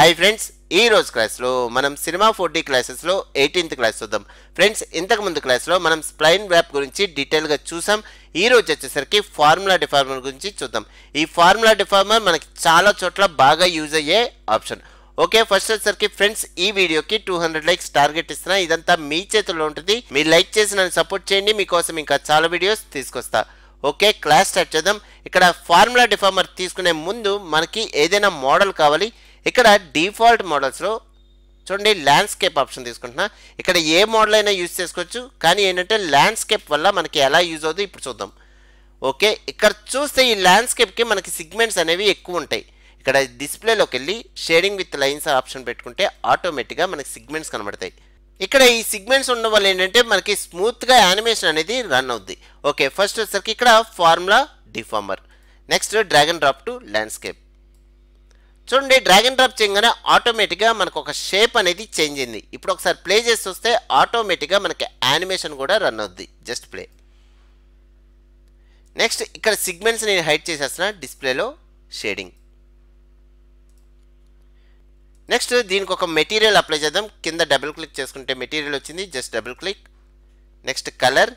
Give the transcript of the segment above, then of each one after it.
hi friends ఈ రోజు క్లాస్లో మనం సినిమా ఫోర్ క్లాసెస్లో ఎయిటీన్త్ క్లాస్ చూద్దాం ఫ్రెండ్స్ ఇంతకుముందు క్లాస్లో మనం స్ప్లైన్ వ్యాప్ గురించి డీటెయిల్గా చూసాం ఈ రోజు వచ్చేసరికి ఫార్ములా డిఫార్మర్ గురించి చూద్దాం ఈ ఫార్ములా డిఫార్మర్ మనకి చాలా చోట్ల బాగా యూజ్ అయ్యే ఆప్షన్ ఓకే ఫస్ట్ వచ్చేసరికి ఫ్రెండ్స్ ఈ వీడియోకి టూ హండ్రెడ్ లైక్స్ టార్గెట్ ఇస్తున్నా ఇదంతా మీ చేతుల్లో ఉంటుంది మీరు లైక్ చేసి నన్ను సపోర్ట్ చేయండి మీకోసం ఇంకా చాలా వీడియోస్ తీసుకొస్తా ఓకే క్లాస్ స్టార్ట్ చేద్దాం ఇక్కడ ఫార్ములా డిఫార్మర్ తీసుకునే ముందు మనకి ఏదైనా మోడల్ కావాలి ఇక్కడ డిఫాల్ట్ మోడల్స్లో చూడండి ల్యాండ్స్కేప్ ఆప్షన్ తీసుకుంటున్నా ఇక్కడ ఏ మోడల్ అయినా యూజ్ చేసుకోవచ్చు కానీ ఏంటంటే ల్యాండ్స్కేప్ వల్ల మనకి ఎలా యూజ్ అవుతుంది ఇప్పుడు చూద్దాం ఓకే ఇక్కడ చూస్తే ఈ ల్యాండ్స్కేప్కి మనకి సిగ్మెంట్స్ అనేవి ఎక్కువ ఉంటాయి ఇక్కడ డిస్ప్లేలోకి వెళ్ళి షేడింగ్ విత్ లైన్స్ ఆప్షన్ పెట్టుకుంటే ఆటోమేటిక్గా మనకి సిగ్మెంట్స్ కనబడతాయి ఇక్కడ ఈ సిగ్మెంట్స్ ఉండడం వల్ల ఏంటంటే మనకి స్మూత్గా యానిమేషన్ అనేది రన్ అవుద్ది ఓకే ఫస్ట్ వచ్చేసరికి ఇక్కడ formula deformer next drag and drop to landscape చూడండి డ్రాగన్ డ్రాప్ చేయగానే ఆటోమేటిక్గా మనకు ఒక షేప్ అనేది చేంజ్ అయింది ఇప్పుడు ఒకసారి ప్లే చేసి వస్తే ఆటోమేటిక్గా మనకి యానిమేషన్ కూడా రన్ అవుద్ది జస్ట్ ప్లే నెక్స్ట్ ఇక్కడ సిగ్మెంట్స్ నేను హైట్ చేసేస్తున్నా డిస్ప్లేలో షేడింగ్ నెక్స్ట్ దీనికి ఒక మెటీరియల్ అప్లై చేద్దాం కింద డబుల్ క్లిక్ చేసుకుంటే మెటీరియల్ వచ్చింది just double click next colour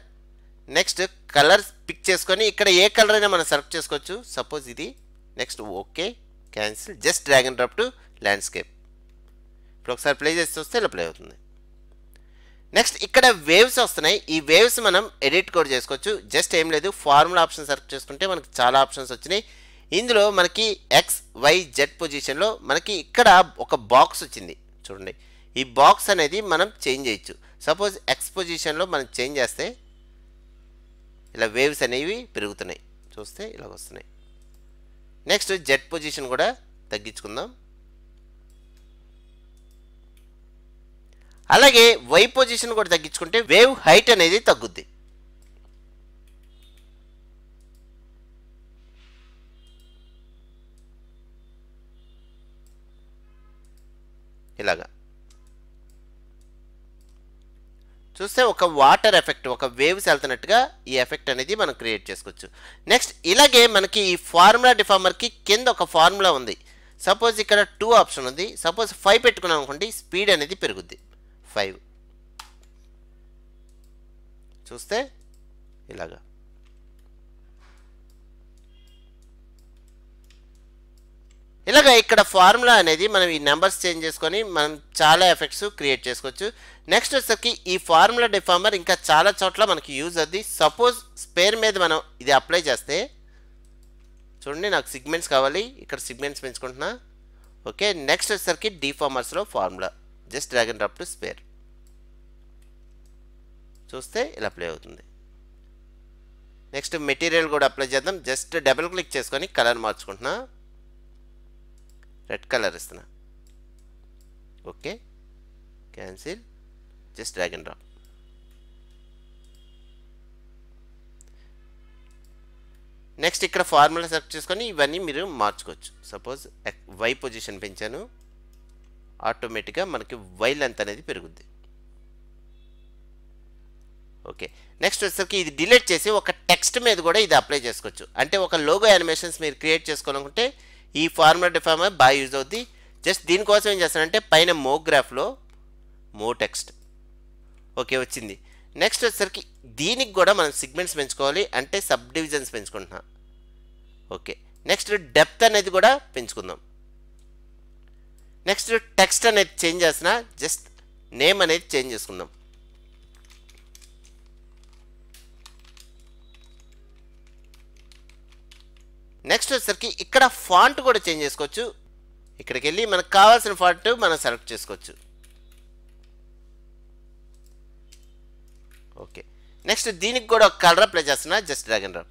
next colour pick చేసుకొని ఇక్కడ ఏ కలర్ అయినా మనం సెలెక్ట్ చేసుకోవచ్చు సపోజ్ ఇది next okay cancel just drag and drop to landscape ఇప్పుడు ఒకసారి ప్లే చేసి చూస్తే ఇలా ప్లే అవుతుంది నెక్స్ట్ ఇక్కడ వేవ్స్ వస్తున్నాయి ఈ వేవ్స్ మనం ఎడిట్ కూడా చేసుకోవచ్చు జస్ట్ ఏం లేదు ఫార్ములా ఆప్షన్ సెలెక్ట్ చేసుకుంటే మనకి చాలా ఆప్షన్స్ వచ్చినాయి ఇందులో మనకి ఎక్స్ వై జెడ్ పొజిషన్లో మనకి ఇక్కడ ఒక బాక్స్ వచ్చింది చూడండి ఈ బాక్స్ అనేది మనం చేంజ్ చేయొచ్చు సపోజ్ ఎక్స్ పొజిషన్లో మనం చేంజ్ చేస్తే ఇలా వేవ్స్ అనేవి పెరుగుతున్నాయి చూస్తే ఇలా వస్తున్నాయి నెక్స్ట్ జెడ్ పొజిషన్ కూడా తగ్గించుకుందాం అలాగే వై పొజిషన్ కూడా తగ్గించుకుంటే వేవ్ హైట్ అనేది తగ్గుద్ది ఇలాగా చూస్తే ఒక వాటర్ ఎఫెక్ట్ ఒక వేవ్స్ వెళ్తున్నట్టుగా ఈ ఎఫెక్ట్ అనేది మనం క్రియేట్ చేసుకోవచ్చు నెక్స్ట్ ఇలాగే మనకి ఈ ఫార్ములా డిఫార్మర్కి కింద ఒక ఫార్ములా ఉంది సపోజ్ ఇక్కడ టూ ఆప్షన్ ఉంది సపోజ్ ఫైవ్ పెట్టుకున్నాం అనుకోండి స్పీడ్ అనేది పెరుగుద్ది ఫైవ్ చూస్తే ఇలాగా ఇలాగ ఇక్కడ ఫార్ములా అనేది మనం ఈ నెంబర్స్ చేంజ్ చేసుకొని మనం చాలా ఎఫెక్ట్స్ క్రియేట్ చేసుకోవచ్చు నెక్స్ట్ వచ్చేసరికి ఈ ఫార్ములా డిఫార్మర్ ఇంకా చాలా చోట్ల మనకి యూజ్ అవుద్ది సపోజ్ స్పేర్ మీద మనం ఇది అప్లై చేస్తే చూడండి నాకు సిగ్మెంట్స్ కావాలి ఇక్కడ సిగ్మెంట్స్ పెంచుకుంటున్నా ఓకే నెక్స్ట్ వచ్చేసరికి డిఫార్మర్స్లో formula just drag and drop to sphere చూస్తే ఇలా అప్లై అవుతుంది నెక్స్ట్ మెటీరియల్ కూడా అప్లై చేద్దాం జస్ట్ డబుల్ క్లిక్ చేసుకొని కలర్ మార్చుకుంటున్నా రెడ్ కలర్ ఇస్తున్నా okay cancel just drag and drop next ఇక్కడ ఫార్ములా సెలెక్ట్ చేసుకొని ఇవన్నీ మీరు మార్చుకోవచ్చు సపోజ్ వై పొజిషన్ పెంచాను ఆటోమేటిక్గా మనకి వై లెంత్ అనేది పెరుగుద్ది ఓకే నెక్స్ట్ వచ్చేసరికి ఇది డిలీట్ చేసి ఒక టెక్స్ట్ మీద కూడా ఇది అప్లై చేసుకోవచ్చు అంటే ఒక లోగో యానిమేషన్స్ మీరు క్రియేట్ చేసుకోవాలనుకుంటే ఈ ఫార్ములా డిఫార్మర్ బాగా యూజ్ అవుద్ది జస్ట్ దీనికోసం ఏం చేస్తానంటే పైన మోగ్రాఫ్లో మో టెక్స్ట్ ఓకే వచ్చింది నెక్స్ట్ వచ్చేసరికి దీనికి కూడా మనం సిగ్మెంట్స్ పెంచుకోవాలి అంటే సబ్ డివిజన్స్ పెంచుకుంటున్నాం ఓకే నెక్స్ట్ డెప్త్ అనేది కూడా పెంచుకుందాం నెక్స్ట్ టెక్స్ట్ అనేది చేంజ్ చేసిన జస్ట్ నేమ్ అనేది చేంజ్ చేసుకుందాం నెక్స్ట్ వచ్చేసరికి ఇక్కడ ఫాంట్ కూడా చేంజ్ చేసుకోవచ్చు ఇక్కడికి వెళ్ళి మనకు కావాల్సిన ఫాంట్ మనం సెలెక్ట్ చేసుకోవచ్చు ఓకే నెక్స్ట్ దీనికి కూడా ఒక కలర్ అప్లై చేస్తున్నా జస్ట్ డ్రాగన్ రా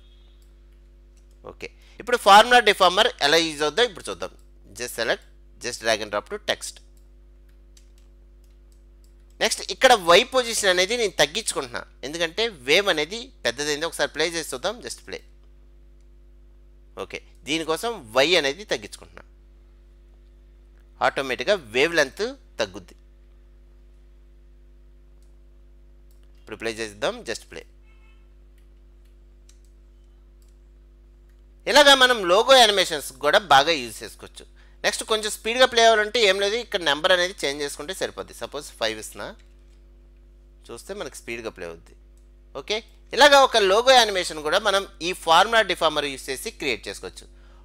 ఓకే ఇప్పుడు ఫార్ములా డిఫార్మర్ ఎలా యూజ్ అవుద్దో ఇప్పుడు చూద్దాం just select just drag and drop to text next ఇక్కడ వై పొజిషన్ అనేది నేను తగ్గించుకుంటున్నా ఎందుకంటే వేవ్ అనేది పెద్దదైంది ఒకసారి ప్లే చేసి చూద్దాం జస్ట్ ప్లే ఓకే దీనికోసం వై అనేది తగ్గించుకుంటున్నా ఆటోమేటిక్గా వేవ్ లెంత్ తగ్గుద్ది ఇప్పుడు ప్లే చేద్దాం జస్ట్ ప్లే ఇలాగా మనం లోగో యానిమేషన్స్ కూడా బాగా యూజ్ చేసుకోవచ్చు నెక్స్ట్ కొంచెం స్పీడ్గా ప్లే అవ్వాలంటే ఏం లేదు ఇక్కడ నెంబర్ అనేది చేంజ్ చేసుకుంటే సరిపోద్ది సపోజ్ ఫైవ్ ఇస్తున్నా చూస్తే మనకి స్పీడ్గా ప్లే అవుద్ది ఓకే ఇలాగ ఒక లోగో యానిమేషన్ కూడా మనం ఈ ఫార్ములా డిఫార్మర్ యూస్ చేసి క్రియేట్ చేసుకోవచ్చు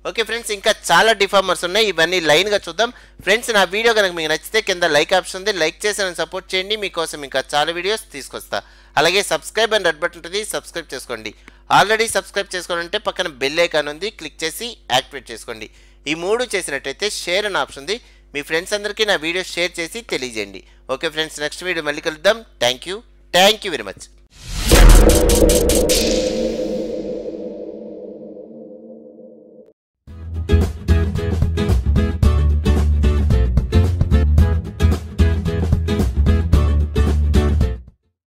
ఓకే ఫ్రెండ్స్ ఇంకా చాలా డిఫార్మర్స్ ఉన్నాయి ఇవన్నీ లైన్గా చూద్దాం ఫ్రెండ్స్ నా వీడియో కనుక మీకు నచ్చితే కింద లైక్ ఆప్షన్ ఉంది లైక్ చేసి నన్ను సపోర్ట్ చేయండి మీకోసం ఇంకా చాలా వీడియోస్ తీసుకొస్తా అలాగే సబ్స్క్రైబ్ అని రెడ్ బటన్ ఉంటుంది సబ్స్క్రైబ్ చేసుకోండి ఆల్రెడీ సబ్స్క్రైబ్ చేసుకోవాలంటే పక్కన బెల్ ఐకాన్ ఉంది క్లిక్ చేసి యాక్టివేట్ చేసుకోండి ఈ మూడు చేసినట్టయితే షేర్ అని ఆప్షన్ ఉంది మీ ఫ్రెండ్స్ అందరికీ నా వీడియో షేర్ చేసి తెలియజేయండి ఓకే ఫ్రెండ్స్ నెక్స్ట్ వీడియో మళ్ళీ కలుద్దాం thank you thank you very much you